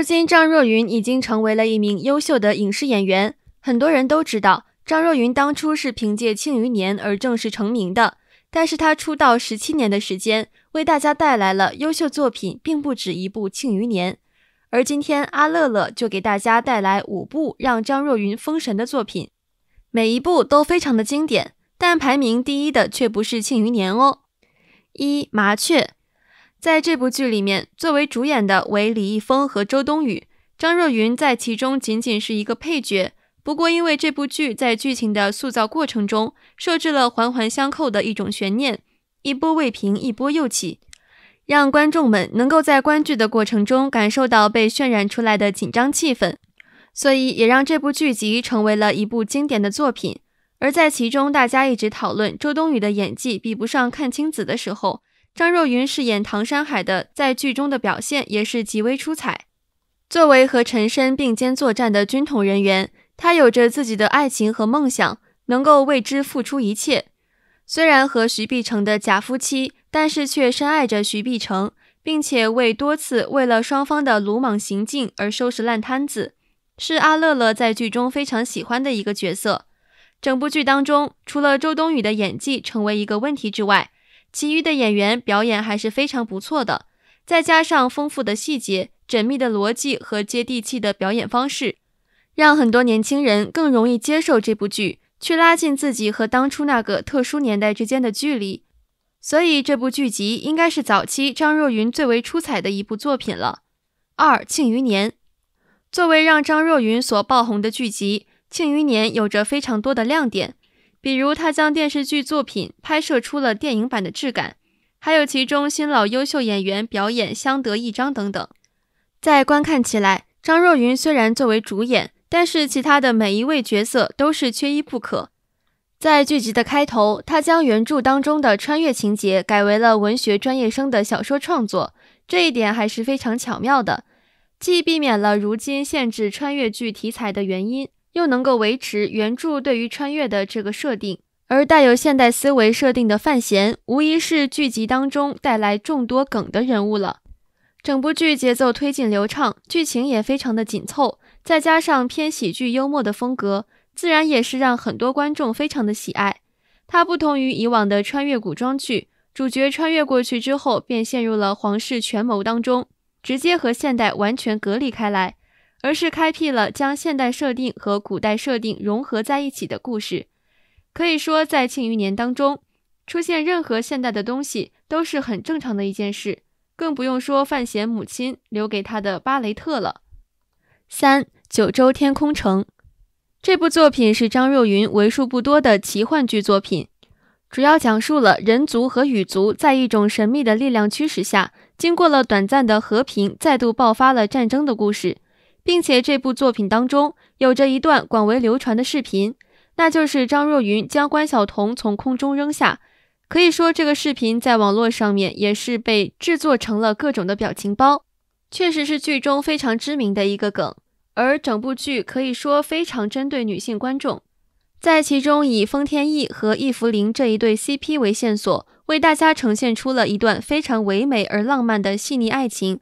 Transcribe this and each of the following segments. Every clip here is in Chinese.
如今，张若昀已经成为了一名优秀的影视演员。很多人都知道，张若昀当初是凭借《庆余年》而正式成名的。但是他出道十七年的时间，为大家带来了优秀作品，并不止一部《庆余年》。而今天，阿乐乐就给大家带来五部让张若昀封神的作品，每一部都非常的经典，但排名第一的却不是《庆余年》哦。一、麻雀。在这部剧里面，作为主演的为李易峰和周冬雨，张若昀在其中仅仅是一个配角。不过，因为这部剧在剧情的塑造过程中设置了环环相扣的一种悬念，一波未平一波又起，让观众们能够在观剧的过程中感受到被渲染出来的紧张气氛，所以也让这部剧集成为了一部经典的作品。而在其中，大家一直讨论周冬雨的演技比不上阚清子的时候。张若昀饰演唐山海的，在剧中的表现也是极为出彩。作为和陈深并肩作战的军统人员，他有着自己的爱情和梦想，能够为之付出一切。虽然和徐碧城的假夫妻，但是却深爱着徐碧城，并且为多次为了双方的鲁莽行径而收拾烂摊子，是阿乐乐在剧中非常喜欢的一个角色。整部剧当中，除了周冬雨的演技成为一个问题之外，其余的演员表演还是非常不错的，再加上丰富的细节、缜密的逻辑和接地气的表演方式，让很多年轻人更容易接受这部剧，去拉近自己和当初那个特殊年代之间的距离。所以这部剧集应该是早期张若昀最为出彩的一部作品了。二《庆余年》作为让张若昀所爆红的剧集，《庆余年》有着非常多的亮点。比如他将电视剧作品拍摄出了电影版的质感，还有其中新老优秀演员表演相得益彰等等，在观看起来，张若昀虽然作为主演，但是其他的每一位角色都是缺一不可。在剧集的开头，他将原著当中的穿越情节改为了文学专业生的小说创作，这一点还是非常巧妙的，既避免了如今限制穿越剧题材的原因。又能够维持原著对于穿越的这个设定，而带有现代思维设定的范闲，无疑是剧集当中带来众多梗的人物了。整部剧节奏推进流畅，剧情也非常的紧凑，再加上偏喜剧幽默的风格，自然也是让很多观众非常的喜爱。它不同于以往的穿越古装剧，主角穿越过去之后便陷入了皇室权谋当中，直接和现代完全隔离开来。而是开辟了将现代设定和古代设定融合在一起的故事，可以说在庆余年当中出现任何现代的东西都是很正常的一件事，更不用说范闲母亲留给他的巴雷特了。三九州天空城这部作品是张若昀为数不多的奇幻剧作品，主要讲述了人族和羽族在一种神秘的力量驱使下，经过了短暂的和平，再度爆发了战争的故事。并且这部作品当中有着一段广为流传的视频，那就是张若昀将关晓彤从空中扔下。可以说，这个视频在网络上面也是被制作成了各种的表情包，确实是剧中非常知名的一个梗。而整部剧可以说非常针对女性观众，在其中以封天翼和易茯苓这一对 CP 为线索，为大家呈现出了一段非常唯美而浪漫的细腻爱情。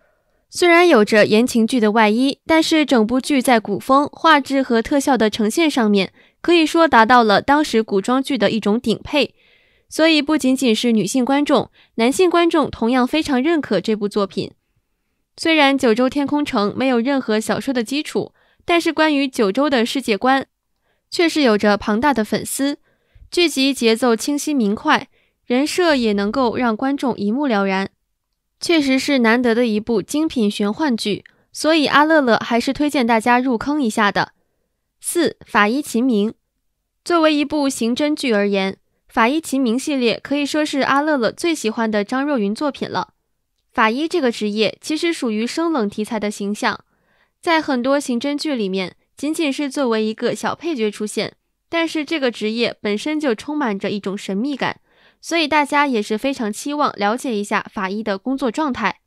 虽然有着言情剧的外衣，但是整部剧在古风画质和特效的呈现上面，可以说达到了当时古装剧的一种顶配。所以不仅仅是女性观众，男性观众同样非常认可这部作品。虽然九州天空城没有任何小说的基础，但是关于九州的世界观，却是有着庞大的粉丝。剧集节奏清晰明快，人设也能够让观众一目了然。确实是难得的一部精品玄幻剧，所以阿乐乐还是推荐大家入坑一下的。四法医秦明，作为一部刑侦剧而言，《法医秦明》系列可以说是阿乐乐最喜欢的张若昀作品了。法医这个职业其实属于生冷题材的形象，在很多刑侦剧里面，仅仅是作为一个小配角出现，但是这个职业本身就充满着一种神秘感。所以大家也是非常期望了解一下法医的工作状态，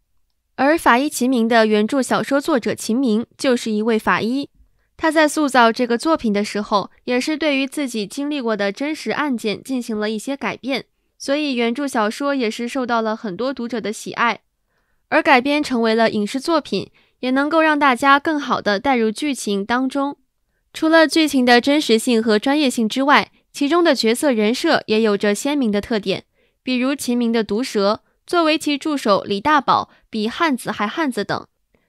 而法医秦明的原著小说作者秦明就是一位法医，他在塑造这个作品的时候，也是对于自己经历过的真实案件进行了一些改变，所以原著小说也是受到了很多读者的喜爱，而改编成为了影视作品，也能够让大家更好的带入剧情当中。除了剧情的真实性和专业性之外，其中的角色人设也有着鲜明的特点，比如秦明的毒蛇，作为其助手李大宝比汉子还汉子等，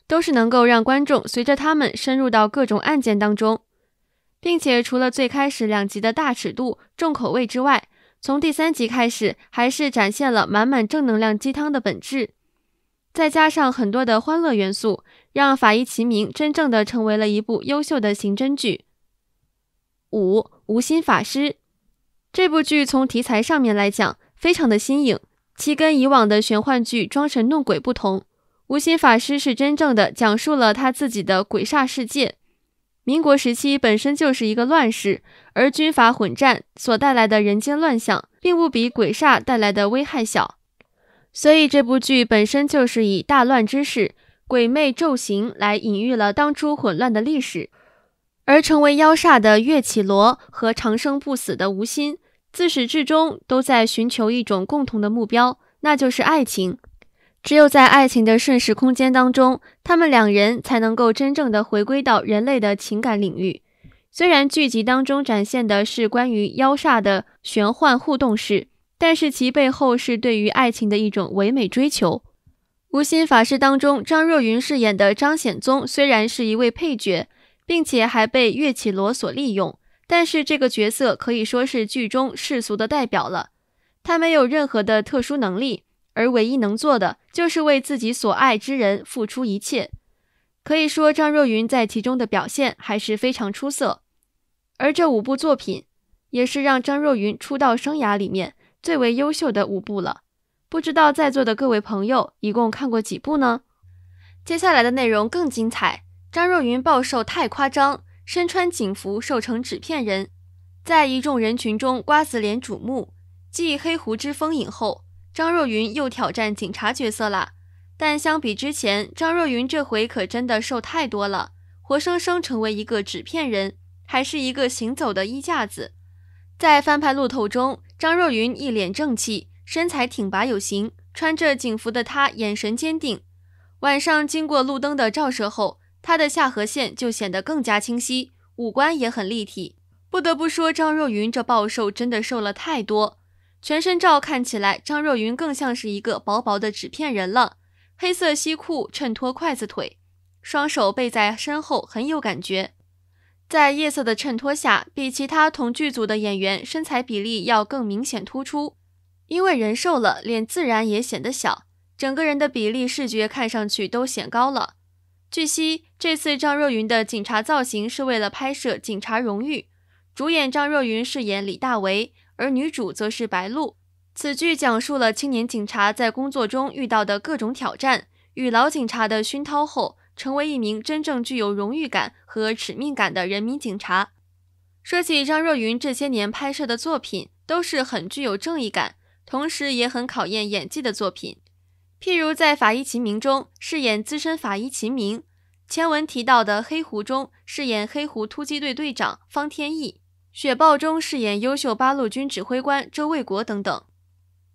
都是能够让观众随着他们深入到各种案件当中。并且除了最开始两集的大尺度重口味之外，从第三集开始还是展现了满满正能量鸡汤的本质，再加上很多的欢乐元素，让《法医秦明》真正的成为了一部优秀的刑侦剧。五无心法师这部剧从题材上面来讲非常的新颖，其跟以往的玄幻剧装神弄鬼不同，无心法师是真正的讲述了他自己的鬼煞世界。民国时期本身就是一个乱世，而军阀混战所带来的人间乱象，并不比鬼煞带来的危害小，所以这部剧本身就是以大乱之势、鬼魅咒行来隐喻了当初混乱的历史。而成为妖煞的岳绮罗和长生不死的吴心，自始至终都在寻求一种共同的目标，那就是爱情。只有在爱情的瞬时空间当中，他们两人才能够真正的回归到人类的情感领域。虽然剧集当中展现的是关于妖煞的玄幻互动式，但是其背后是对于爱情的一种唯美追求。《无心法师》当中，张若昀饰演的张显宗虽然是一位配角。并且还被岳绮罗所利用，但是这个角色可以说是剧中世俗的代表了。他没有任何的特殊能力，而唯一能做的就是为自己所爱之人付出一切。可以说张若昀在其中的表现还是非常出色。而这五部作品，也是让张若昀出道生涯里面最为优秀的五部了。不知道在座的各位朋友一共看过几部呢？接下来的内容更精彩。张若昀暴瘦太夸张，身穿警服瘦成纸片人，在一众人群中瓜子脸瞩目。继《黑狐》之风影后，张若昀又挑战警察角色了。但相比之前，张若昀这回可真的瘦太多了，活生生成为一个纸片人，还是一个行走的衣架子。在翻拍《路透》中，张若昀一脸正气，身材挺拔有型，穿着警服的他眼神坚定。晚上经过路灯的照射后。她的下颌线就显得更加清晰，五官也很立体。不得不说，张若昀这暴瘦真的瘦了太多。全身照看起来，张若昀更像是一个薄薄的纸片人了。黑色西裤衬托筷子腿，双手背在身后很有感觉。在夜色的衬托下，比其他同剧组的演员身材比例要更明显突出。因为人瘦了，脸自然也显得小，整个人的比例视觉看上去都显高了。据悉，这次张若昀的警察造型是为了拍摄《警察荣誉》，主演张若昀饰演李大为，而女主则是白鹿。此剧讲述了青年警察在工作中遇到的各种挑战，与老警察的熏陶后，成为一名真正具有荣誉感和使命感的人民警察。说起张若昀这些年拍摄的作品，都是很具有正义感，同时也很考验演技的作品。譬如在《法医秦明》中饰演资深法医秦明，前文提到的《黑狐》中饰演黑狐突击队队长方天翼，《雪豹》中饰演优秀八路军指挥官周卫国等等。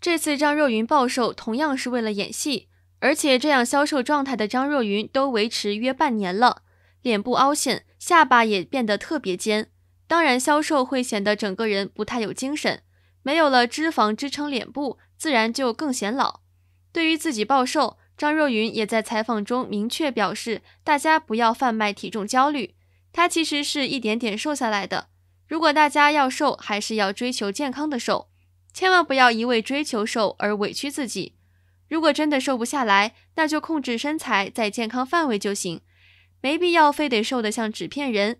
这次张若昀暴瘦，同样是为了演戏，而且这样消瘦状态的张若昀都维持约半年了，脸部凹陷，下巴也变得特别尖。当然，消瘦会显得整个人不太有精神，没有了脂肪支撑，脸部自然就更显老。对于自己暴瘦，张若昀也在采访中明确表示，大家不要贩卖体重焦虑。他其实是一点点瘦下来的。如果大家要瘦，还是要追求健康的瘦，千万不要一味追求瘦而委屈自己。如果真的瘦不下来，那就控制身材在健康范围就行，没必要非得瘦得像纸片人。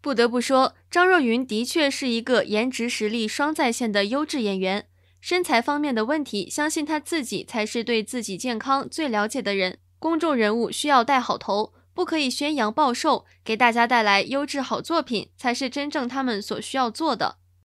不得不说，张若昀的确是一个颜值实力双在线的优质演员。身材方面的问题，相信他自己才是对自己健康最了解的人。公众人物需要带好头，不可以宣扬暴瘦，给大家带来优质好作品，才是真正他们所需要做的。